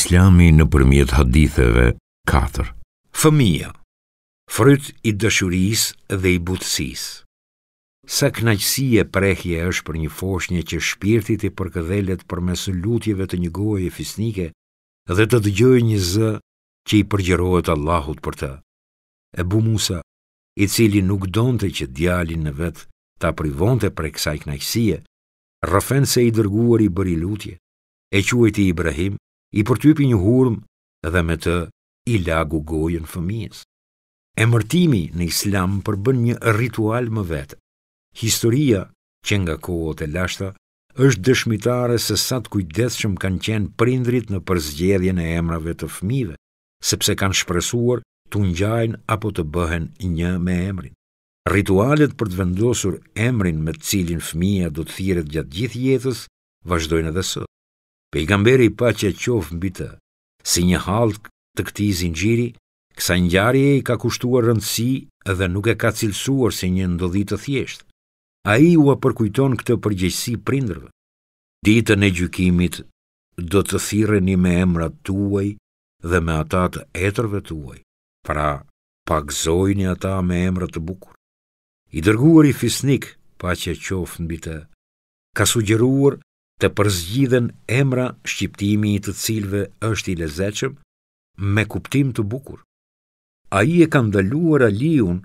Islami në përmjet haditheve 4 Fëmija Fryt i dëshuris dhe i butësis Sa knajqësie prekje është për një foshnje që shpirtit i përkëdhelet për mesë lutjeve të një gojë e fisnike dhe të dëgjoj një zë që i përgjerojët Allahut për të. E bu Musa, i cili nuk donte që djalin në vetë ta privonte të prej kësaj knajqësie, rëfen se i dërguar i bëri lutje, e quajti Ibrahim, i përtypi një hurm dhe me të i lagu gojën fëmijës. Emërtimi në islam përbën një ritual më vetë. Historia, që nga kohët e lashta, është dëshmitare se sa të kujdesshëm kanë qenë prindrit në përzgjedhjen e emrave të fëmijëve, sepse kanë shpresuar të ngjajnë apo të bëhen një me emrin. Ritualet për të vendosur emrin me të cilin fëmija do të thirret gjatë gjithë jetës vazhdojnë edhe sot pejgamberi pa që qof mbi të, si një halt të këti zingjiri, kësa njarje i ka kushtuar rëndësi edhe nuk e ka cilësuar si një ndodhit të thjeshtë. A i ua përkujton këtë përgjegjësi prindrëve. Ditën e gjykimit do të thireni me emrat tuaj dhe me ata të etërve tuaj, pra pakzojni ata me emrat të bukur. I dërguar i fisnik, pa që qofë në bitë, ka sugjeruar të përzgjidhen emra shqiptimi i të cilve është i lezeqëm me kuptim të bukur. A i e ka ndaluar Aliun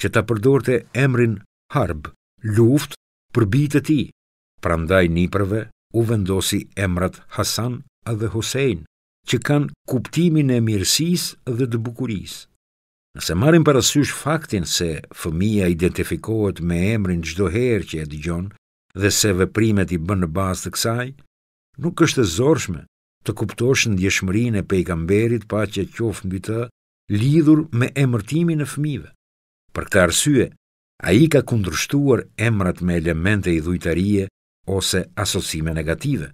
që ta përdorte emrin Harb, luft, për e ti, pra ndaj njëpërve u vendosi emrat Hasan dhe Hosein, që kanë kuptimin e mirësis dhe të bukuris. Nëse marim parasysh faktin se fëmija identifikohet me emrin gjdoher që e dëgjon, dhe se veprimet i bën në bazë të kësaj, nuk është e zorshme të kuptosh ndjeshmërinë e pejgamberit pa që të mbi të lidhur me emërtimin e fëmijëve. Për këtë arsye, ai ka kundërshtuar emrat me elemente i dhujtarie ose asocime negative.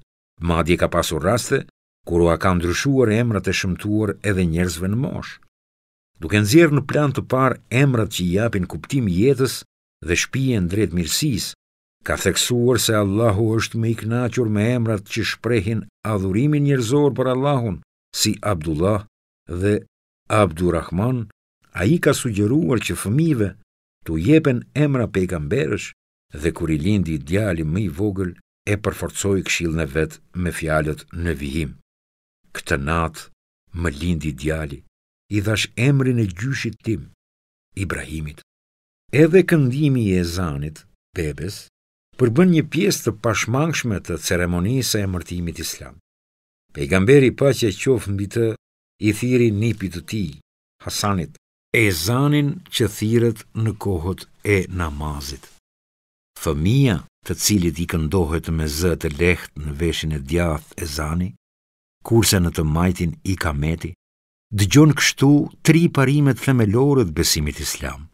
Madje ka pasur raste kur u ka ndryshuar emrat e shëmtuar edhe njerëzve në moshë. Duke nxjerrë në plan të parë emrat që i japin kuptim jetës dhe shpijen drejt mirësisë, ka theksuar se Allahu është me i me emrat që shprehin adhurimin njërzor për Allahun, si Abdullah dhe Abdurrahman, a i ka sugjeruar që fëmive të jepen emra pejgamberësh dhe kur i lindi djali më i vogël e përforcoj këshil në vetë me fjalët në vihim. Këtë natë më lindi djali, i dhash emrin e gjyshit tim, Ibrahimit. Edhe këndimi i ezanit, bebes, përbën një pjesë të pashmangshme të ceremonisë e mërtimit islam. Pejgamberi pa që qofë mbi të i thiri nipi të ti, Hasanit, e zanin që thiret në kohët e namazit. Fëmia të cilit i këndohet me të leht në veshin e djath e zani, kurse në të majtin i kameti, dëgjon kështu tri parimet themelore të besimit islam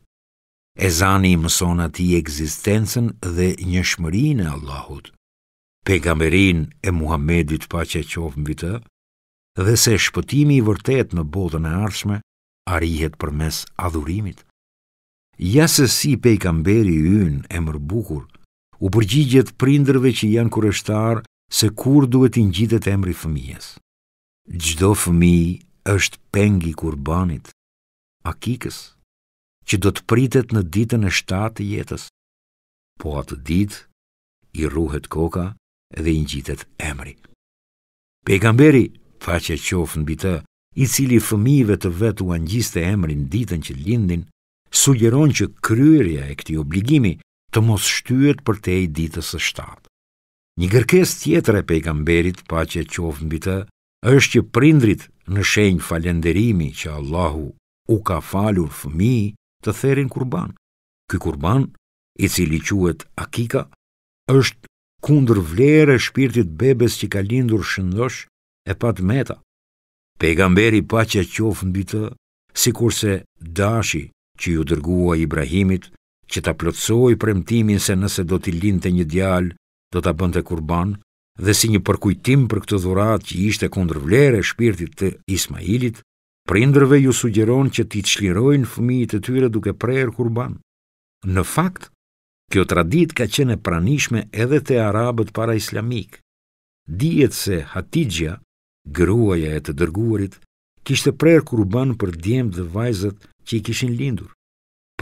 e zani i mësona ti egzistencen dhe një shmërin e Allahut, pegamerin e Muhammedit pa që e qofën vitë, dhe se shpëtimi i vërtet në botën e arshme, arihet për mes adhurimit. Ja se si pejkamberi yn e mërbukur, u përgjigjet prindrëve që janë kureshtar se kur duhet i njitët emri fëmijës. fëmijes. Gjdo fëmi është pengi kurbanit, akikës që do të pritet në ditën e shtatë jetës. Po atë ditë, i ruhet koka dhe i ngjitet emri. Pejgamberi, faqe qofë në bitë, i cili fëmijëve të vetë u angjiste emrin ditën që lindin, sugjeron që kryerja e këti obligimi të mos shtyët për te i ditës e shtatë. Një gërkes tjetër e pejgamberit, pa që qofë në bitë, është që prindrit në shenjë falenderimi që Allahu u ka falur fëmi të therin kurban. Ky kurban, i cili quhet akika, është kundër vlerë e shpirtit bebes që ka lindur shëndosh e pat meta. Pegamberi pa që qofë në bitë, si kurse dashi që ju dërgua Ibrahimit, që ta plotsoj premtimin se nëse do t'i të një djalë, do t'a bënte kurban, dhe si një përkujtim për këtë dhurat që ishte kundër vlerë e shpirtit të Ismailit, Prindërve ju sugjeron që ti çlirojnë fëmijët e tyre duke prerë kurban. Në fakt, kjo traditë ka qenë pranishme edhe te arabët para islamik. Dijet se Hatixha, gruaja e të dërguarit, kishte prerë kurban për djemt dhe vajzët që i kishin lindur.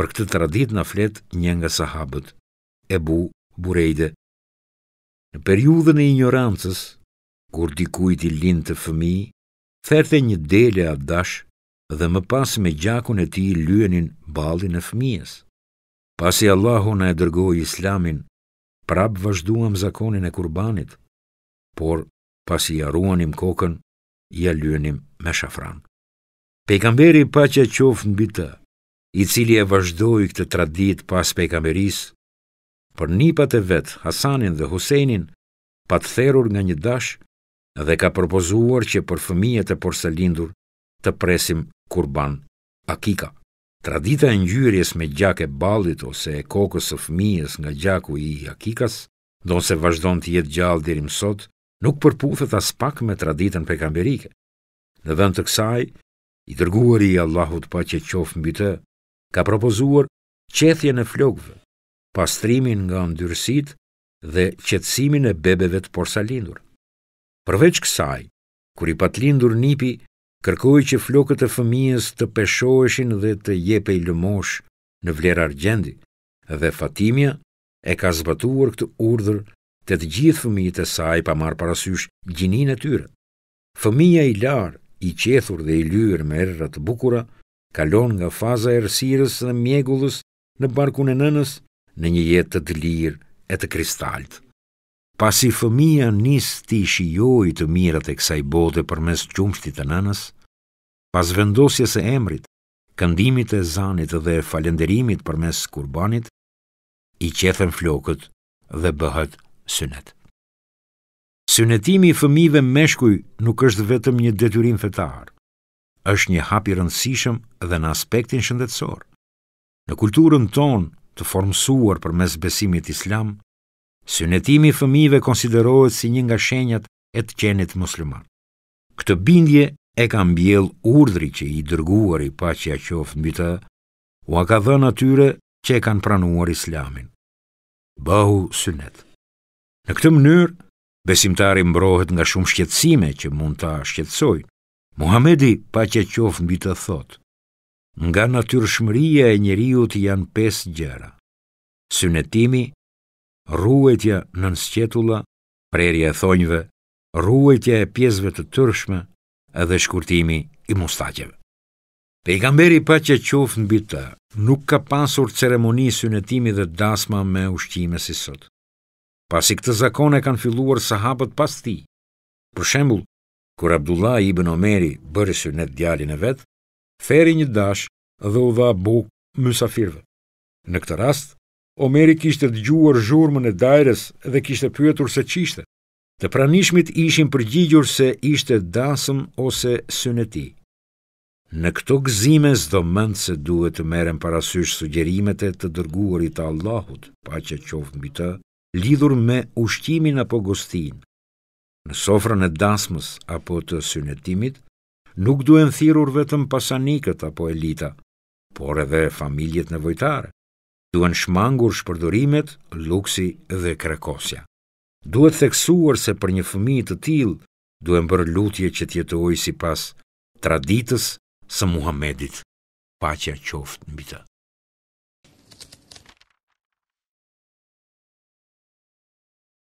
Për këtë traditë na flet një nga sahabët, Ebu Burejde. Në periudhën e ignorancës, kur dikujt i lindte fëmijë, Therte një dele adash dhe më pas me gjakun e ti lyenin balin e fëmijës. Pasi Allahu në e dërgoj islamin, prap vazhduam zakonin e kurbanit, por pasi ja ruanim kokën, ja lyenim me shafran. Pejkamberi pa që qofë në bita, i cili e vazhdoj këtë tradit pas pejkamberis, për nipat e vetë Hasanin dhe Husenin, pa therur nga një dashë, dhe ka propozuar që për fëmijet e porselindur të presim kurban akika. Tradita e ngjyrjes me gjak e ballit ose e kokës së fëmijës nga gjaku i akikas, do se vazhdon të jetë gjallë deri më sot, nuk përputhet as pak me traditën pejgamberike. Në vend të kësaj, i dërguari i Allahut paqja qoftë mbi të, ka propozuar qethjen e flokëve, pastrimin nga ndyrësit dhe qetësimin e bebeve të porsalindur. Përveç kësaj, kur i patlindur nipi, kërkoj që flokët e fëmijës të peshoheshin dhe të jepe i lëmosh në vlerë argjendi, dhe Fatimia e ka zbatuar këtë urdhër të të gjithë fëmijët e saj pa marë parasysh gjinin e tyre. Fëmija i larë, i qethur dhe i lyrë me errë të bukura, kalon nga faza e rësirës dhe mjegullës në barkun e nënës në një jetë të dëlirë e të kristaltë. Pas i fëmija nis ti shi joj të mirat e kësaj bote për mes qumshtit të nënës, pas vendosjes e emrit, këndimit e zanit dhe falenderimit për mes kurbanit, i qethen flokët dhe bëhet synet. Synetimi i fëmive meshkuj nuk është vetëm një detyrim fetar, është një hapi rëndësishëm dhe në aspektin shëndetsor. Në kulturën tonë të formësuar për mes besimit islamë, Synetimi i fëmijëve konsiderohet si një nga shenjat e të qenit musliman. Këtë bindje e ka mbjell urdhri që i dërguar i pa që ja mbi të, u a ka dhe natyre që e kanë pranuar islamin. Bahu synet. Në këtë mënyrë, besimtari mbrohet nga shumë shqetsime që mund ta shqetsoj. Muhamedi pa që qofë mbi të thot, nga natyrshmëria e njeriut janë pes gjera. Synetimi, ruetja në nësqetula, prerje e thonjve, ruetja e pjesve të tërshme edhe shkurtimi i mustaqeve. Pejgamberi pa që qofë në bitë, nuk ka pasur ceremoni synetimi dhe dasma me ushqime si sot. Pasi këtë zakone kanë filluar sahabët pas ti. Për shembul, kër Abdullah i bën Omeri bërë synet djalin e vetë, feri një dash dhe u dha bukë mësafirve. Në këtë rast, Omeri kishte dëgjuar zhurmën e dajres dhe kishte pyetur se qishte. Të pranishmit ishin përgjigjur se ishte dasëm ose syneti. Në këto gëzime zdo mëndë se duhet të meren parasysh sugjerimet e të dërguarit të Allahut, pa që qoftë mbi të, lidhur me ushtimin apo gostin. Në sofrën e dasmës apo të synetimit, nuk duhen thirur vetëm pasanikët apo elita, por edhe familjet nevojtare duen shmangur shpërdurimet, luksi dhe krakosja. Duhet theksuar se për një fëmi të til, duen bërë lutje që tjetoj si pas traditës së Muhammedit, pacja qoftë në bitët.